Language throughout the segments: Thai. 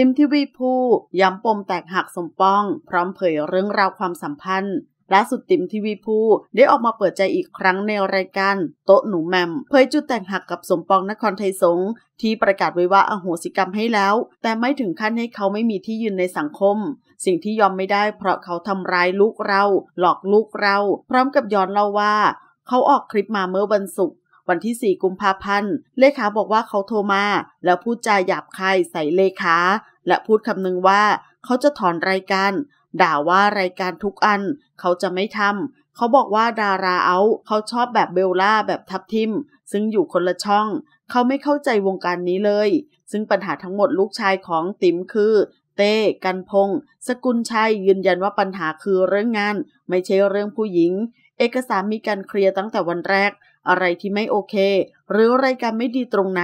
ติมทีวีพูย้ำปมแตกหักสมปองพร้อมเผยเรื่องราวความสัมพันธ์ล่าสุดติมทีวีพูได้ออกมาเปิดใจอีกครั้งในรายการโต๊ะหนูแมมเผยจุดแต่งหักกับสมปองนครไทยสงที่ประกาศไว้ว่าอโหสิกรรมให้แล้ว แต่ไม่ถึงขั้นให้เขาไม่มีที่ยืนในสังคม สิ่งที่ยอมไม่ได้เพราะเขาทำร้ายลูกเรา หลอกลูกเรา พร้อมกับย้อนเล่าว่า เขาออกคลิปมาเมื่อวันศุกร์วันที่ 4 กุมภาพันธ์ เลขาบอกว่าเขาโทรมา แล้วพูดจาหยาบคายใส่เลขา และพูดคำนึงว่า เขาจะถอนรายการ ด่าว่ารายการทุกอัน เขาจะไม่ทำเขาบอกว่าดาราเอาเขาชอบแบบเบลล่า แบบทับทิม ซึ่งอยู่คนละช่อง เขาไม่เข้าใจวงการนี้เลย ซึ่งปัญหาทั้งหมดลูกชายของติ๋มคือ เต้ กันพง สกุลชัยยืนยันว่าปัญหาคือเรื่องงานไม่ใช่เรื่องผู้หญิงเอกสารมีการเคลียร์ตั้งแต่วันแรก อะไรที่ไม่โอเค หรือรายการไม่ดีตรงไหน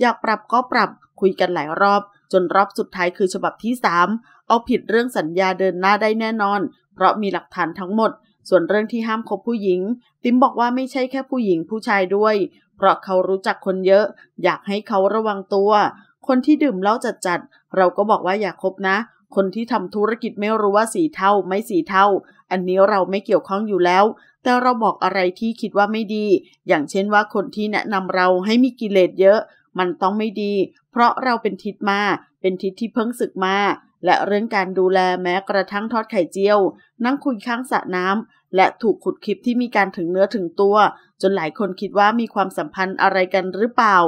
อยากปรับก็ปรับ คุยกันหลายรอบ จนรอบสุดท้ายคือฉบับที่3เอาผิดเรื่องสัญญาเดินหน้าได้แน่นอน เพราะมีหลักฐานทั้งหมด ส่วนเรื่องที่ห้ามคบผู้หญิง ติมบอกว่าไม่ใช่แค่ผู้หญิงผู้ชายด้วย เพราะเขารู้จักคนเยอะ อยากให้เขาระวังตัว คนที่ดื่มเหล้าจัดๆเราก็บอกว่าอย่าคบนะคนที่ทำธุรกิจไม่รู้ว่าสีเท่าไม่สีเท่า อันนี้เราไม่เกี่ยวข้องอยู่แล้ว แต่เราบอกอะไรที่คิดว่าไม่ดี อย่างเช่นว่าคนที่แนะนำเราให้มีกิเลสเยอะ มันต้องไม่ดี เพราะเราเป็นทิศมาเป็นทิศที่เพิ่งศึกมาและเรื่องการดูแลแม้กระทั่งทอดไข่เจียวนั่งคุยข้างสระน้ำและถูกขุดคลิปที่มีการถึงเนื้อถึงตัว จนหลายคนคิดว่ามีความสัมพันธ์อะไรกันหรือเปล่า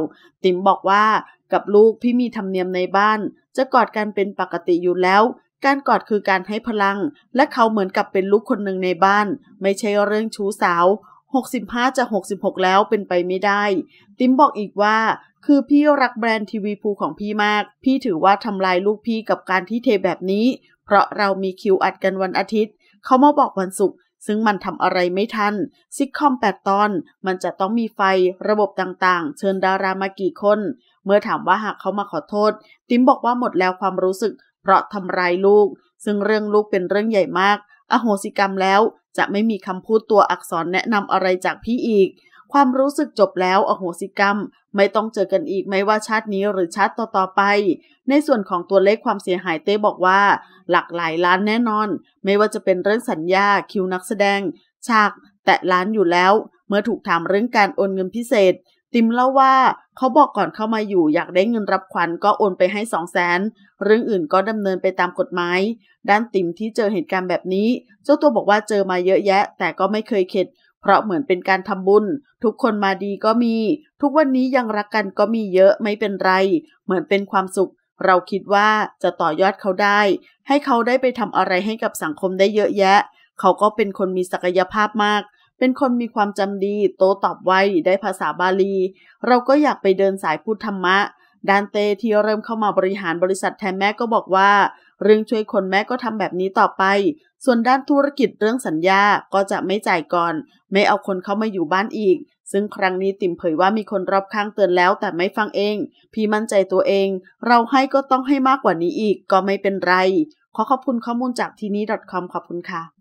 ติ๋มบอกว่ากับลูกพี่มีธรรมเนียมในบ้าน จะกอดกันเป็นปกติอยู่แล้ว การกอดคือการให้พลัง และเขาเหมือนกับเป็นลูกคนหนึ่งในบ้าน ไม่ใช่เรื่องชู้สาว 65 จะ 66 แล้วเป็นไปไม่ได้ ติมบอกอีกว่า คือพี่รักแบรนด์ทีวีภูของพี่มาก พี่ถือว่าทำลายลูกพี่กับการที่เทแบบนี้เพราะเรามีคิวอัดกันวันอาทิตย์เขามาบอกวันศุกร์ซึ่งมันทำอะไรไม่ทัน ซิกคอม8ตอนมันจะต้องมีไฟระบบต่างๆ เชิญดารามากี่คน เมื่อถามว่าหากเขามาขอโทษ ติมบอกว่าหมดแล้วความรู้สึกเพราะทำร้ายลูก ซึ่งเรื่องลูกเป็นเรื่องใหญ่มาก อโหสิกรรมแล้วจะไม่มีคำพูดตัวอักษรแนะนำอะไรจากพี่อีกความรู้สึกจบแล้วอโหสิกรรม ไม่ต้องเจอกันอีกไม่ว่าชาตินี้หรือชาติต่อๆไป ในส่วนของตัวเลขความเสียหายเต้บอกว่า หลักหลายล้านแน่นอน ไม่ว่าจะเป็นเรื่องสัญญาคิวนักแสดง ฉากแตะล้านอยู่แล้วเมื่อถูกถามเรื่องการโอนเงินพิเศษ ติมเล่าว่าเขาบอกก่อนเข้ามาอยู่อยากได้เงินรับขวัญก็โอนไปให้สองแสนเรื่องอื่นก็ดำเนินไปตามกฎหมาย ด้านติมที่เจอเหตุการณ์แบบนี้ เจ้าตัวบอกว่าเจอมาเยอะแยะ แต่ก็ไม่เคยเข็ดเพราะเหมือนเป็นการทำบุญ ทุกคนมาดีก็มี ทุกวันนี้ยังรักกันก็มีเยอะไม่เป็นไร เหมือนเป็นความสุข เราคิดว่าจะต่อยอดเขาได้ ให้เขาได้ไปทำอะไรให้กับสังคมได้เยอะแยะ เขาก็เป็นคนมีศักยภาพมาก เป็นคนมีความจำดีโตตอบไวได้ภาษาบาลี เราก็อยากไปเดินสายพูดธรรมะดานเตที่เริ่มเข้ามาบริหารบริษัทแทนแม่ก็บอกว่าเรื่องช่วยคนแม่ก็ทำแบบนี้ต่อไป ส่วนด้านธุรกิจเรื่องสัญญาก็จะไม่จ่ายก่อน ไม่เอาคนเข้ามาอยู่บ้านอีก ซึ่งครั้งนี้ติ่มเผยว่ามีคนรอบข้างเตือนแล้วแต่ไม่ฟังเอง พี่มั่นใจตัวเอง เราให้ก็ต้องให้มากกว่านี้อีก ก็ไม่เป็นไร ขอขอบคุณข้อมูลจากทีนี้ .com ขอบคุณค่ะ